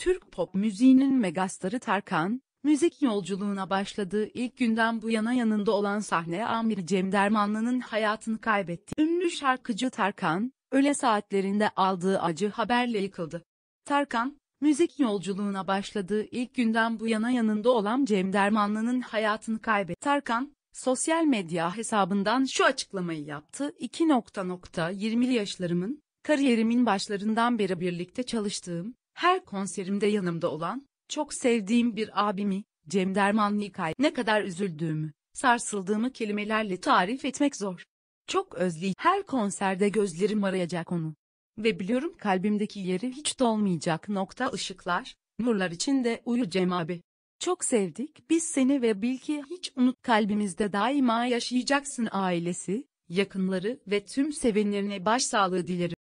Türk pop müziğinin megastarı Tarkan, müzik yolculuğuna başladığı ilk günden bu yana yanında olan sahne amiri Cem Dermanlı'nın hayatını kaybetti. Ünlü şarkıcı Tarkan, öğle saatlerinde aldığı acı haberle yıkıldı. Tarkan, müzik yolculuğuna başladığı ilk günden bu yana yanında olan Cem Dermanlı'nın hayatını kaybetti. Tarkan, sosyal medya hesabından şu açıklamayı yaptı. 2 nokta yaşlarımın, kariyerimin başlarından beri birlikte çalıştığım, her konserimde yanımda olan, çok sevdiğim bir abimi, Cem Derman Nikay, ne kadar üzüldüğümü, sarsıldığımı kelimelerle tarif etmek zor. Çok özleyip her konserde gözlerim arayacak onu. Ve biliyorum kalbimdeki yeri hiç dolmayacak nokta ışıklar, nurlar içinde uyu Cem abi. Çok sevdik biz seni ve bil ki hiç unut kalbimizde daima yaşayacaksın ailesi, yakınları ve tüm sevenlerine başsağlığı dilerim.